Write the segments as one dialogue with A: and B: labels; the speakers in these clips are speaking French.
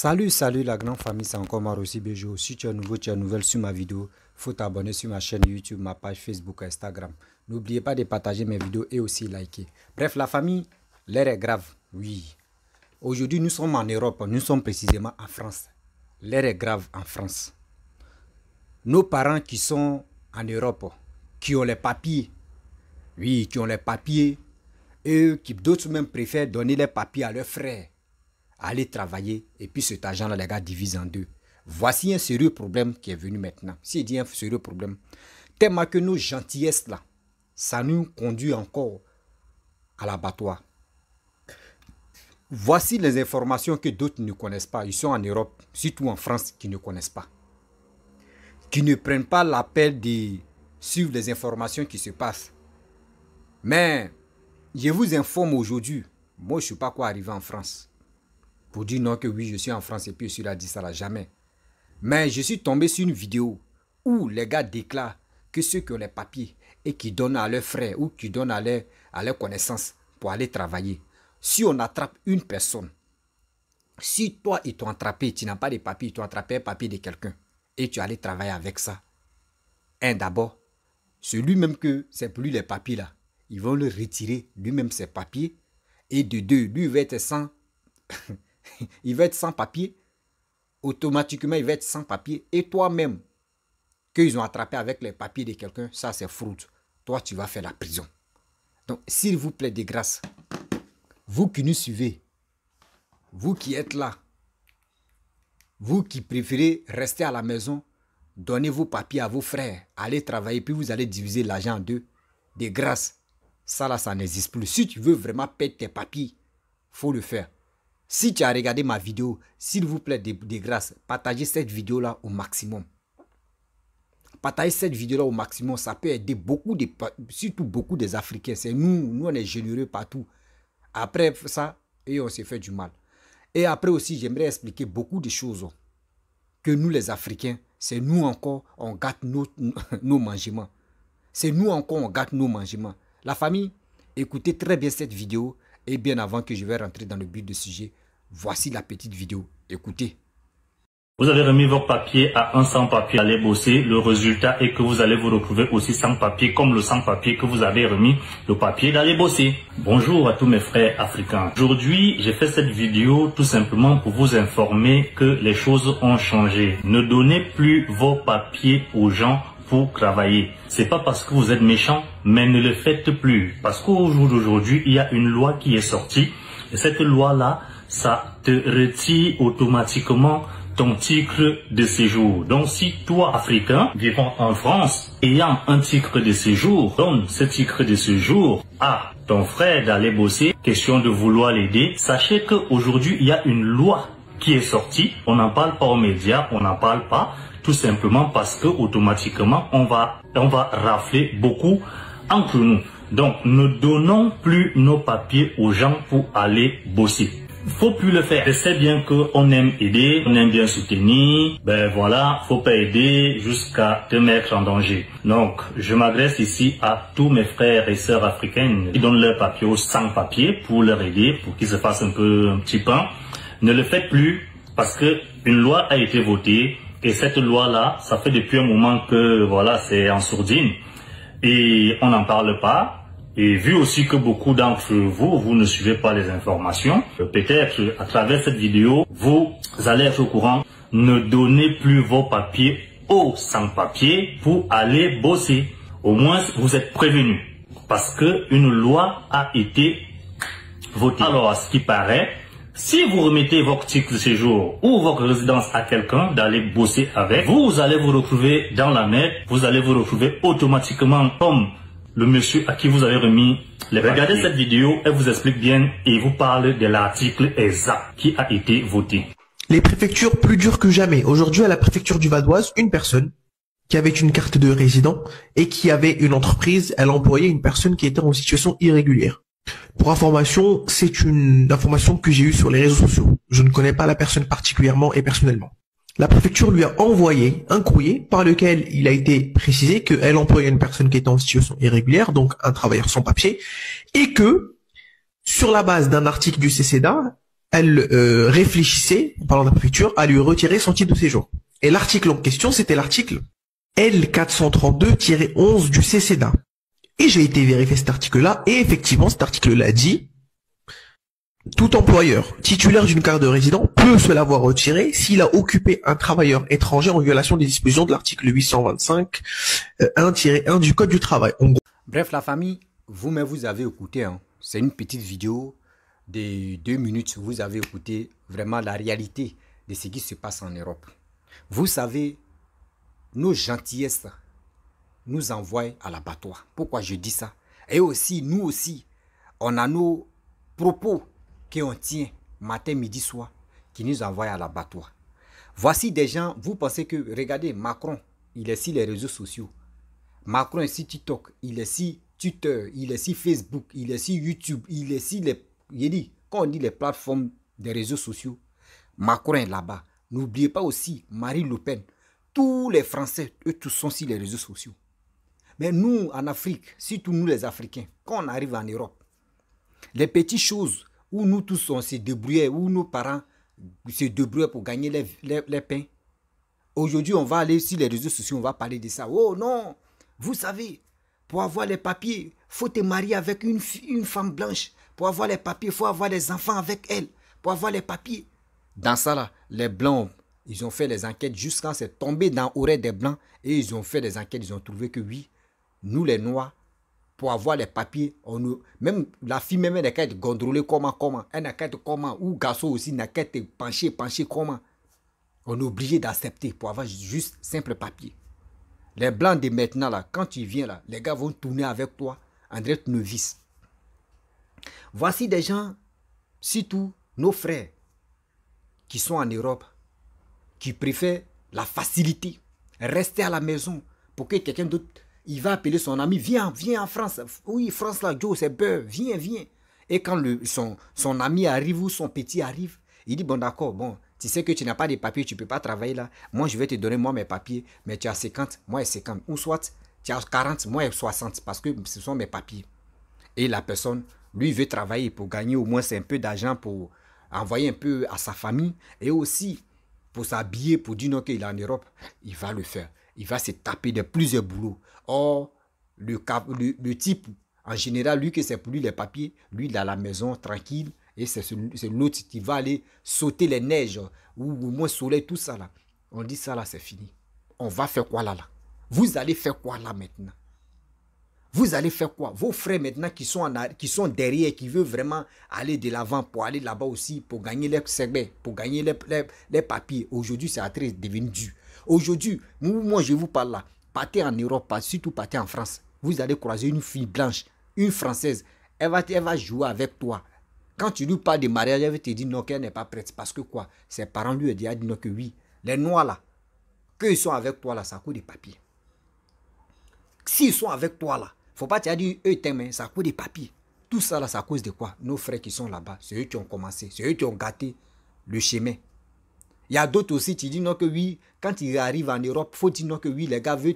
A: Salut, salut la grande famille, c'est encore Marossi Bejo. Si tu es nouveau, tu es nouvelle sur ma vidéo, faut t'abonner sur ma chaîne YouTube, ma page Facebook, Instagram. N'oubliez pas de partager mes vidéos et aussi liker. Bref, la famille, l'air est grave, oui. Aujourd'hui, nous sommes en Europe, nous sommes précisément en France. L'air est grave en France. Nos parents qui sont en Europe, qui ont les papiers, oui, qui ont les papiers, eux, qui d'autres même préfèrent donner les papiers à leurs frères Aller travailler, et puis cet argent-là, les gars divise en deux. Voici un sérieux problème qui est venu maintenant. C'est je un sérieux problème, tellement que nos gentillesses là, ça nous conduit encore à l'abattoir. Voici les informations que d'autres ne connaissent pas. Ils sont en Europe, surtout en France, qui ne connaissent pas. Qui ne prennent pas l'appel de suivre les informations qui se passent. Mais je vous informe aujourd'hui, moi je ne pas quoi arriver en France pour dire non que oui, je suis en France et puis cela là, dit ça là, jamais. Mais je suis tombé sur une vidéo où les gars déclarent que ceux qui ont les papiers et qui donnent à leurs frères ou qui donnent à leurs connaissances pour aller travailler, si on attrape une personne, si toi ils t'ont attrapé, tu n'as pas les papiers, tu t'ont attrapé un papier de quelqu'un et tu allais travailler avec ça. Un d'abord, celui-même que c'est plus les papiers là, ils vont le retirer lui-même ses papiers et de deux, lui va être sans il va être sans papier. Automatiquement, il va être sans papier. Et toi-même, qu'ils ont attrapé avec les papiers de quelqu'un, ça c'est fraude. Toi, tu vas faire la prison. Donc, s'il vous plaît, des grâces vous qui nous suivez, vous qui êtes là, vous qui préférez rester à la maison, donnez vos papiers à vos frères, allez travailler, puis vous allez diviser l'argent en deux. Des grâces, ça là, ça n'existe plus. Si tu veux vraiment perdre tes papiers, faut le faire. Si tu as regardé ma vidéo, s'il vous plaît, de, grâces, grâce, partagez cette vidéo-là au maximum. Partagez cette vidéo-là au maximum. Ça peut aider beaucoup, de, surtout beaucoup des Africains. C'est nous, nous, on est généreux partout. Après ça, et on s'est fait du mal. Et après aussi, j'aimerais expliquer beaucoup de choses que nous, les Africains, c'est nous encore, on gâte nos, nos mangements. C'est nous encore, on gâte nos mangements. La famille, écoutez très bien cette vidéo. Et bien avant que je vais rentrer dans le but du sujet, voici la petite vidéo.
B: Écoutez. Vous avez remis vos papiers à un sans-papier, allez bosser. Le résultat est que vous allez vous retrouver aussi sans papier, comme le sans-papier que vous avez remis le papier d'aller bosser. Bonjour à tous mes frères africains. Aujourd'hui, j'ai fait cette vidéo tout simplement pour vous informer que les choses ont changé. Ne donnez plus vos papiers aux gens pour travailler. C'est pas parce que vous êtes méchant, mais ne le faites plus. Parce qu'au jour d'aujourd'hui, il y a une loi qui est sortie. Et cette loi-là, ça te retire automatiquement ton titre de séjour. Donc, si toi, Africain, vivant en France, ayant un titre de séjour, donne ce titre de séjour à ton frère d'aller bosser, question de vouloir l'aider, sachez qu'aujourd'hui, il y a une loi qui est sortie. On n'en parle pas aux médias, on n'en parle pas tout simplement parce que automatiquement on va, on va rafler beaucoup entre nous. Donc ne donnons plus nos papiers aux gens pour aller bosser. Faut plus le faire. Je sais bien qu'on aime aider, on aime bien soutenir. Ben voilà, faut pas aider jusqu'à te mettre en danger. Donc, je m'adresse ici à tous mes frères et sœurs africaines qui donnent leurs papiers aux sans-papiers pour leur aider, pour qu'ils se fassent un peu un petit pain. Ne le faites plus parce que une loi a été votée et cette loi-là, ça fait depuis un moment que voilà, c'est en sourdine et on n'en parle pas. Et vu aussi que beaucoup d'entre vous, vous ne suivez pas les informations, peut-être à travers cette vidéo, vous allez être au courant. Ne donnez plus vos papiers aux sans-papiers pour aller bosser. Au moins, vous êtes prévenus parce que une loi a été votée. Alors, à ce qui paraît, si vous remettez votre titre de séjour ou votre résidence à quelqu'un d'aller bosser avec, vous allez vous retrouver dans la mer, vous allez vous retrouver automatiquement comme le monsieur à qui vous avez remis les Regardez cette vidéo, elle vous explique bien et vous parle de l'article exact qui a été voté. Les préfectures plus dures que jamais. Aujourd'hui, à la préfecture du Vadoise, une personne qui avait une carte de résident et qui avait une entreprise, elle employait une personne qui était en situation irrégulière. Pour information, c'est une information que j'ai eue sur les réseaux sociaux. Je ne connais pas la personne particulièrement et personnellement. La préfecture lui a envoyé un courrier par lequel il a été précisé qu'elle employait une personne qui était en situation irrégulière, donc un travailleur sans papier, et que, sur la base d'un article du CCDA, elle euh, réfléchissait, en parlant de la préfecture, à lui retirer son titre de séjour. Et l'article en question, c'était l'article L432-11 du CCDA, et j'ai été vérifier cet article-là, et effectivement, cet article-là dit, tout employeur titulaire d'une carte de résident peut se l'avoir retiré s'il a occupé un travailleur étranger en violation des dispositions de l'article 825 1-1 euh, du Code du travail.
A: Bref, la famille, vous-même, vous avez écouté. Hein. C'est une petite vidéo de deux minutes. Vous avez écouté vraiment la réalité de ce qui se passe en Europe. Vous savez, nos gentillesses nous envoie à l'abattoir. Pourquoi je dis ça Et aussi, nous aussi, on a nos propos qu'on tient matin, midi, soir, qui nous envoient à l'abattoir. Voici des gens, vous pensez que, regardez, Macron, il est sur les réseaux sociaux. Macron est sur TikTok, il est sur Twitter, il est sur Facebook, il est sur YouTube, il est sur les... Il dit, quand on dit les plateformes des réseaux sociaux, Macron est là-bas. N'oubliez pas aussi Marie Le Pen. Tous les Français, eux tous sont sur les réseaux sociaux. Mais nous, en Afrique, surtout nous les Africains, quand on arrive en Europe, les petites choses où nous tous on se débrouillait, où nos parents se débrouillaient pour gagner les, pains. Aujourd'hui, on va aller sur les réseaux sociaux, on va parler de ça. Oh non, vous savez, pour avoir les papiers, faut te marier avec une, une femme blanche. Pour avoir les papiers, faut avoir les enfants avec elle. Pour avoir les papiers. Dans ça, là, les blancs, ils ont fait les enquêtes jusqu'à c'est tombé dans l'oreille des blancs et ils ont fait des enquêtes, ils ont trouvé que oui, nous les Noirs, pour avoir les papiers, on nous, même la fille même, elle n'a qu'à être comment, comment, elle n'a qu'à être comment, ou garçon aussi n'a qu'à être penché, penché comment. On est obligé d'accepter pour avoir juste simple papier. Les blancs de maintenant, là, quand tu viens là, les gars vont tourner avec toi, André novice. Voici des gens, surtout nos frères, qui sont en Europe, qui préfèrent la facilité, rester à la maison pour que quelqu'un d'autre il va appeler son ami, viens, viens en France. Oui, France là, Joe, c'est beurre, viens, viens. Et quand son, ami arrive ou son petit arrive, il dit, bon d'accord, bon, tu sais que tu n'as pas de papiers, tu ne peux pas travailler là. Moi, je vais te donner moi mes papiers, mais tu as 50, moi 50. Ou soit, tu as 40, moi 60, parce que ce sont mes papiers. Et la personne, lui, veut travailler pour gagner au moins un peu d'argent pour envoyer un peu à sa famille et aussi pour s'habiller, pour dire non qu'il est en Europe. Il va le faire il va se taper de plusieurs boulots. Or, le, type, en général, lui, que c'est pour lui les papiers, lui, il a la maison tranquille. Et c'est l'autre qui va aller sauter les neiges ou au moins soleil, tout ça là. On dit ça là, c'est fini. On va faire quoi là là Vous allez faire quoi là maintenant Vous allez faire quoi Vos frères maintenant qui sont, en, qui sont derrière, qui veulent vraiment aller de l'avant pour aller là-bas aussi, pour gagner les pour gagner les, papiers. Aujourd'hui, c'est à très devenu du. Aujourd'hui, moi, je vous parle là. Partez en Europe, surtout partez en France. Vous allez croiser une fille blanche, une française. Elle va, va jouer avec toi. Quand tu lui parles de mariage, elle va te dire non, qu'elle n'est pas prête. Parce que quoi Ses parents lui ont dit non, que oui. Les noirs là, qu'ils sont avec toi là, ça coûte des papiers. S'ils sont avec toi là, faut pas te dire eux t'aiment, hein, ça coûte des papiers. Tout ça là, c'est à cause de quoi Nos frères qui sont là-bas, c'est eux qui ont commencé, c'est eux qui ont gâté le chemin. Il y a d'autres aussi, tu dis non que oui, quand ils arrivent en Europe, faut dire non que oui, les gars veulent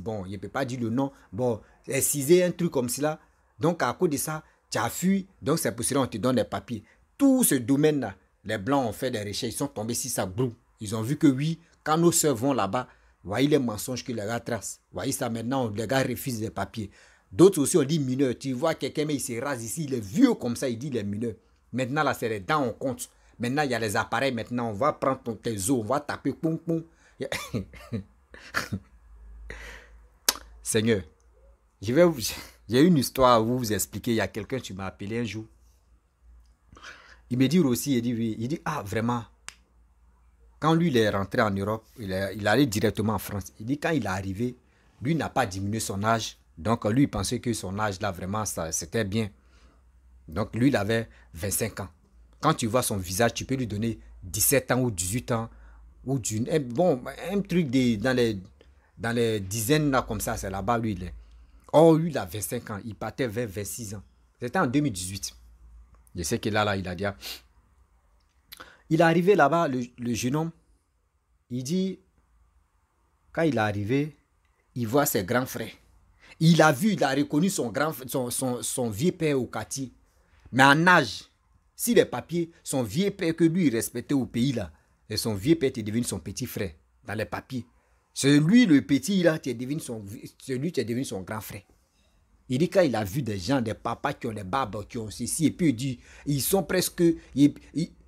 A: Bon, il ne peut pas dire le nom. Bon, exciser un truc comme cela. Donc, à cause de ça, tu as fui. Donc, c'est pour cela qu'on te donne des papiers. Tout ce domaine-là, les Blancs ont fait des recherches. Ils sont tombés sur ça, brou. Ils ont vu que oui, quand nos soeurs vont là-bas, voyez les mensonges que les gars tracent. Voyez ça maintenant, les gars refusent des papiers. D'autres aussi on dit mineurs. Tu vois quelqu'un, mais il se rase ici, il est vieux comme ça, il dit les mineurs. Maintenant, là, c'est les dents, on compte. Maintenant, il y a les appareils. Maintenant, on va prendre ton, tes os, on va taper. Poum, poum. Seigneur, J'ai une histoire à vous expliquer. Il y a quelqu'un qui m'a appelé un jour. Il me dit aussi, il dit oui. Il dit, ah, vraiment. Quand lui, il est rentré en Europe, il est, il est allé directement en France. Il dit, quand il est arrivé, lui n'a pas diminué son âge. Donc, lui, il pensait que son âge, là, vraiment, c'était bien. Donc, lui, il avait 25 ans. Quand tu vois son visage, tu peux lui donner 17 ans ou 18 ans. Ou d'une, bon, un truc des dans, les, dans les dizaines là, comme ça, c'est là-bas, lui, il est. Or, lui, il a 25 ans. Il partait vers 26 ans. C'était en 2018. Je sais que là, là, il a dit. Ah. Il est arrivé là-bas, le, jeune homme. Il dit, quand il est arrivé, il voit ses grands frères. Il a vu, il a reconnu son, grand, son, son, son vieux père au Kati, mais en âge. Si les papiers, son vieux père que lui respectait au pays là, et son vieux père, est devenu son petit frère dans les papiers. Celui, le petit là, est devenu son, celui, qui devenu son grand frère. Il dit quand il a vu des gens, des papas qui ont des barbes, qui ont ceci, et puis il dit, ils sont presque,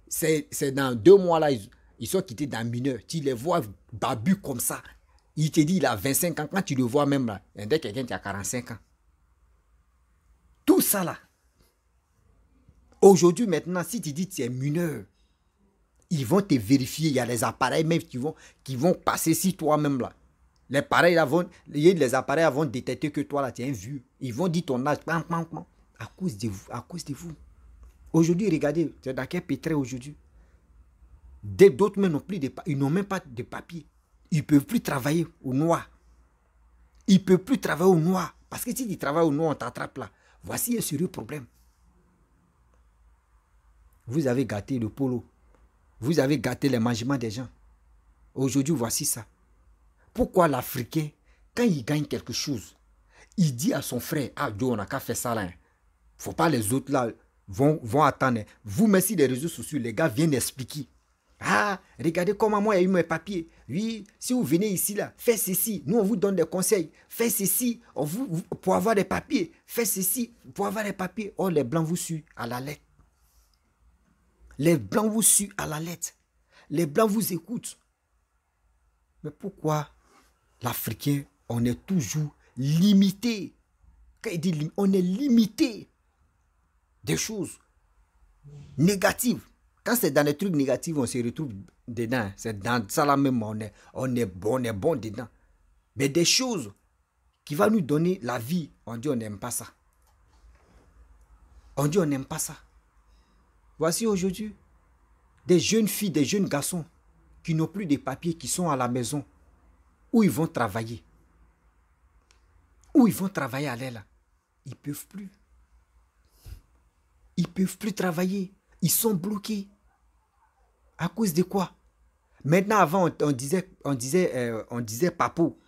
A: c'est dans deux mois là, ils, sont quittés dans mineur. Tu les vois babus comme ça. Il te dit, il a 25 ans. Quand tu le vois même là, il y a quelqu'un qui a 45 ans. Tout ça là, Aujourd'hui, maintenant, si tu dis que tu es mineur, ils vont te vérifier. Il y a les appareils même qui vont, passer si toi-même là. Les appareils, vont, les appareils détecter que toi là, tu es un vieux. Ils vont dire ton âge, à cause de vous, à cause de vous. Aujourd'hui, regardez, c'est dans quel pétrin aujourd'hui. D'autres n'ont plus ils n'ont même pas de papier. Ils ne peuvent plus travailler au noir. Ils ne peuvent plus travailler au noir. Parce que si tu travailles au noir, on t'attrape là. Voici un sérieux problème. Vous avez gâté le polo. Vous avez gâté les mangements des gens. Aujourd'hui, voici ça. Pourquoi l'Africain, quand il gagne quelque chose, il dit à son frère, ah Dieu, on n'a qu'à faire ça là. Hein. Faut pas les autres là vont, vont attendre. Hein. Vous, merci des réseaux sociaux, les gars viennent expliquer. Ah, regardez comment moi, j'ai eu mes papiers. Oui, si vous venez ici, là, faites ceci. Nous, on vous donne des conseils. Faites ceci vous, pour avoir des papiers. Faites ceci pour avoir des papiers. Oh, les blancs vous suivent à la lettre. Les blancs vous suivent à la lettre. Les blancs vous écoutent. Mais pourquoi l'Africain, on est toujours limité Quand il dit on est limité des choses négatives. Quand c'est dans les trucs négatifs, on se retrouve dedans. C'est dans ça là même, on est, on est bon, on est bon dedans. Mais des choses qui vont nous donner la vie, on dit on n'aime pas ça. On dit on n'aime pas ça. Voici aujourd'hui des jeunes filles, des jeunes garçons qui n'ont plus de papiers, qui sont à la maison, où ils vont travailler. Où ils vont travailler à l'aile. Ils ne peuvent plus. Ils ne peuvent plus travailler. Ils sont bloqués. À cause de quoi Maintenant, avant, on, disait, on disait, euh, on disait papo.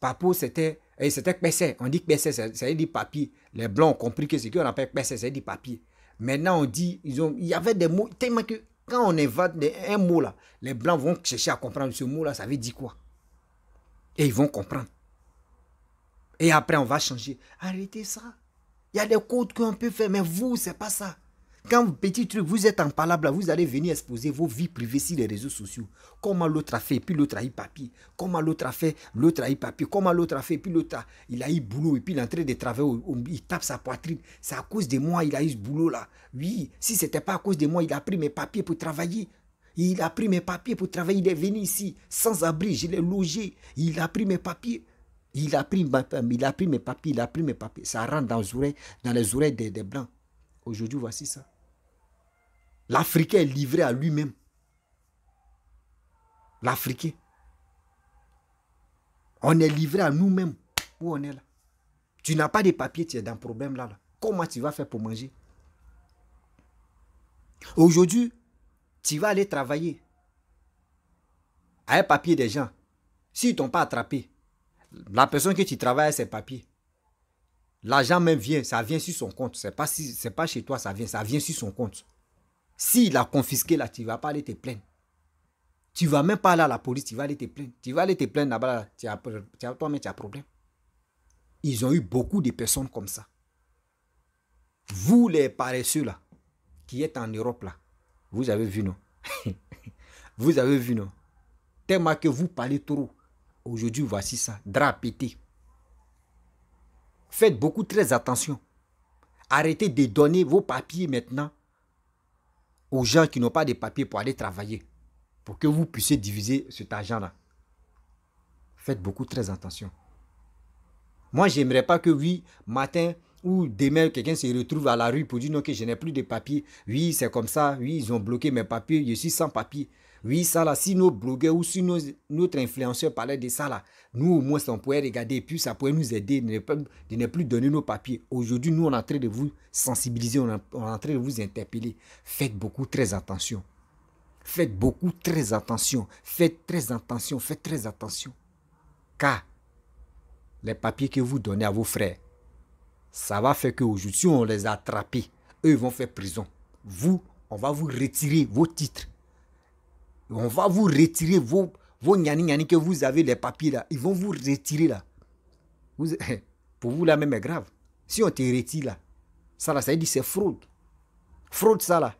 A: Papo, c'était, eh, c'était On dit ça c'est dire papier. Les blancs ont compris que ce qu'on appelle pessé, c'est dit papier. Maintenant, on dit, ils ont, il y avait des mots, tellement que quand on invente un mot là, les blancs vont chercher à comprendre ce mot là, ça veut dire quoi Et ils vont comprendre. Et après, on va changer. Arrêtez ça. Il y a des codes qu'on peut faire, mais vous, c'est pas ça. Quand petit truc, vous êtes en palabre, vous allez venir exposer vos vies privées sur les réseaux sociaux. Comment l'autre a fait, puis l'autre a eu papier. Comment l'autre a fait, l'autre a eu papier. Comment l'autre a fait, puis l'autre a, il a eu boulot, et puis il est en train de travailler, il tape sa poitrine. C'est à cause de moi, il a eu ce boulot là. Oui, si ce n'était pas à cause de moi, il a pris mes papiers pour travailler. Il a pris mes papiers pour travailler, il est venu ici, sans abri, je l'ai logé. Il a pris mes papiers. Il a pris, il a pris mes papiers, il a pris mes papiers. Ça rentre dans les oreilles, des Blancs. Aujourd'hui, voici ça. L'Africain est livré à lui-même. L'Africain. On est livré à nous-mêmes. Où on est là. Tu n'as pas de papier, tu es dans le problème là, Comment tu vas faire pour manger Aujourd'hui, tu vas aller travailler à un papier des gens. S'ils ne t'ont pas attrapé, la personne que tu travailles, c'est papier. L'argent même vient, ça vient sur son compte. C'est pas si, pas chez toi, ça vient, ça vient sur son compte. S'il a confisqué là, tu vas pas aller te plaindre. Tu vas même pas aller à la police, tu vas aller te plaindre. Tu vas aller te plaindre là-bas, là, bas toi même tu as problème. Ils ont eu beaucoup de personnes comme ça. Vous les paresseux là, qui êtes en Europe là, vous avez vu non Vous avez vu non Tellement que vous parlez trop. Aujourd'hui, voici ça, drapété. Faites beaucoup très attention. Arrêtez de donner vos papiers maintenant aux gens qui n'ont pas de papiers pour aller travailler, pour que vous puissiez diviser cet argent-là. Faites beaucoup très attention. Moi, j'aimerais pas que, oui, matin ou demain, quelqu'un se retrouve à la rue pour dire non, que je n'ai plus de papiers. Oui, c'est comme ça. Oui, ils ont bloqué mes papiers. Je suis sans papiers. Oui, ça là, si nos blogueurs ou si notre influenceur parlait de ça là, nous au moins on pourrait regarder puis ça pourrait nous aider de ne, de ne plus donner nos papiers. Aujourd'hui, nous on est en train de vous sensibiliser, on est en train de vous interpeller. Faites beaucoup très attention. Faites beaucoup très attention. Faites très attention, faites très attention. Car les papiers que vous donnez à vos frères, ça va faire qu'aujourd'hui, si on les a attrapés, eux vont faire prison. Vous, on va vous retirer vos titres. On va vous retirer vos, vos gnani que vous avez les papiers là. Ils vont vous retirer là. pour vous là même est grave. Si on te retire là, ça là, ça veut dire c'est fraude. Fraude ça là.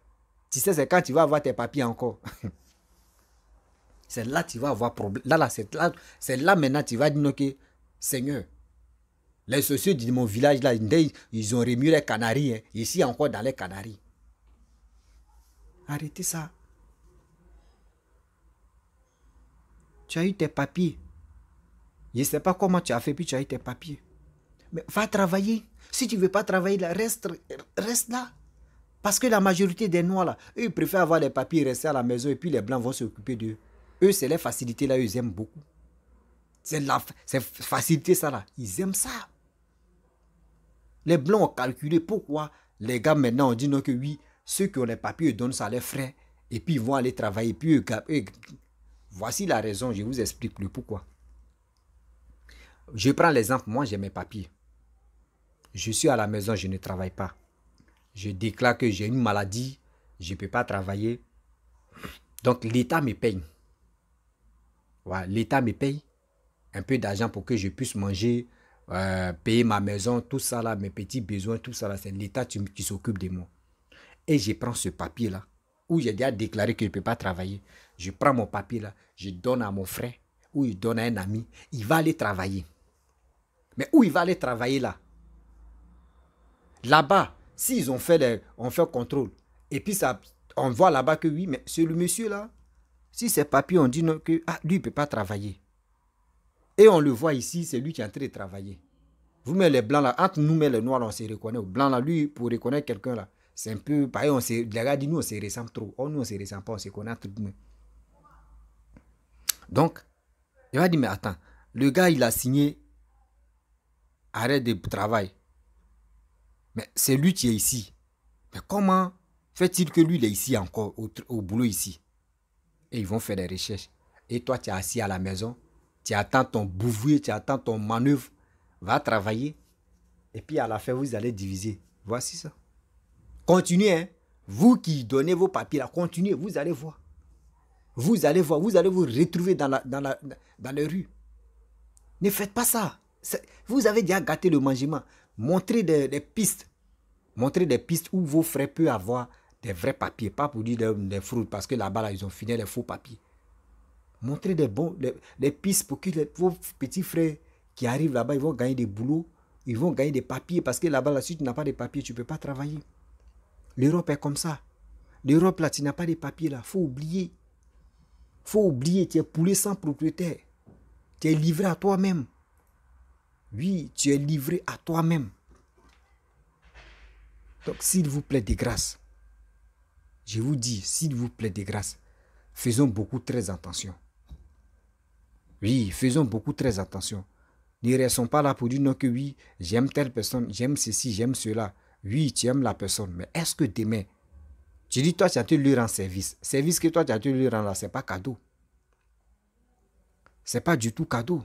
A: Tu sais, c'est quand tu vas avoir tes papiers encore. c'est là tu vas avoir problème. Là, là, c'est là, c'est là maintenant tu vas dire, ok, Seigneur, les sociaux de mon village, là, ils ont remis les Canaries. Hein. Ici, encore dans les Canaries. Arrêtez ça. tu as eu tes papiers. Je ne sais pas comment tu as fait, puis tu as eu tes papiers. Mais va travailler. Si tu ne veux pas travailler, reste, reste là. Parce que la majorité des Noirs, là, eux, ils préfèrent avoir les papiers, rester à la maison, et puis les Blancs vont s'occuper d'eux. Eux, c'est les facilités, là, ils aiment beaucoup. C'est la facilité, ça, là. Ils aiment ça. Les Blancs ont calculé pourquoi les gars, maintenant, ont dit non que oui, ceux qui ont les papiers, ils donnent ça à leurs frères, et puis ils vont aller travailler, puis eux Voici la raison, je vous explique le pourquoi. Je prends l'exemple, moi j'ai mes papiers. Je suis à la maison, je ne travaille pas. Je déclare que j'ai une maladie, je ne peux pas travailler. Donc l'État me paye. Voilà, L'État me paye un peu d'argent pour que je puisse manger, euh, payer ma maison, tout ça là, mes petits besoins, tout ça là, c'est l'État qui, qui s'occupe de moi. Et je prends ce papier là, où j'ai déjà déclaré que je ne peux pas travailler je prends mon papier là, je donne à mon frère ou je donne à un ami, il va aller travailler. Mais où il va aller travailler là Là-bas, s'ils ont fait le on fait contrôle, et puis ça, on voit là-bas que oui, mais ce monsieur là, si ses papiers on dit non, que ah, lui, il ne peut pas travailler. Et on le voit ici, c'est lui qui est en train de travailler. Vous mettez les blancs là, entre nous mais les noirs, on se reconnaît. Le blanc là, lui, pour reconnaître quelqu'un là, c'est un peu pareil, on se, les gars disent, nous, on se ressemble trop. Oh, nous, on se ressemble pas, on se connaît entre nous. Donc, il va dire, mais attends, le gars, il a signé arrêt de travail. Mais c'est lui qui est ici. Mais comment fait-il que lui, il est ici encore, au, boulot ici Et ils vont faire des recherches. Et toi, tu es assis à la maison, tu attends ton bouvier, tu attends ton manœuvre, va travailler. Et puis à la fin, vous allez diviser. Voici ça. Continuez, hein? vous qui donnez vos papiers, là, continuez, vous allez voir. Vous allez voir, vous allez vous retrouver dans, la, dans, la, dans les rues. Ne faites pas ça. Vous avez déjà gâté le mangement. Montrez des, pistes. Montrez des pistes où vos frères peuvent avoir des vrais papiers. Pas pour dire des, fraudes, parce que là-bas, ils ont fini les faux papiers. Montrez des, bons, des, pistes pour que vos petits frères qui arrivent là-bas, ils vont gagner des boulots. Ils vont gagner des papiers parce que là-bas, si tu n'as pas de papiers, tu ne peux pas travailler. L'Europe est comme ça. L'Europe, là, tu n'as pas de papiers, là. faut oublier faut oublier, tu es poulet sans propriétaire. Tu es livré à toi-même. Oui, tu es livré à toi-même. Donc, s'il vous plaît, des grâces, je vous dis, s'il vous plaît, des grâces, faisons beaucoup très attention. Oui, faisons beaucoup très attention. Ne restons pas là pour dire non que oui, j'aime telle personne, j'aime ceci, j'aime cela. Oui, tu aimes la personne, mais est-ce que demain, tu dis, toi, tu as tu lui rendre service. Service que toi, tu as tu lui rendre, ce n'est pas cadeau. Ce n'est pas du tout cadeau.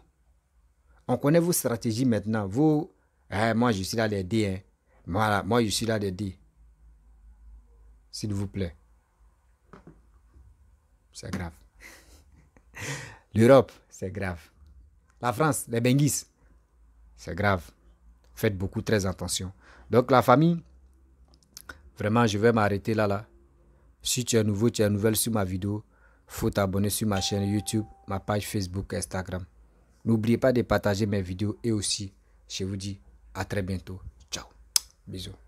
A: On connaît vos stratégies maintenant. vous eh, moi, je suis là d'aider. Hein. Voilà, moi, je suis là d'aider. S'il vous plaît. C'est grave. L'Europe, c'est grave. La France, les Benguis, c'est grave. Faites beaucoup, très attention. Donc, la famille, vraiment, je vais m'arrêter là, là. Si tu es nouveau, tu es nouvelle sur ma vidéo, faut t'abonner sur ma chaîne YouTube, ma page Facebook, Instagram. N'oubliez pas de partager mes vidéos et aussi, je vous dis à très bientôt. Ciao. Bisous.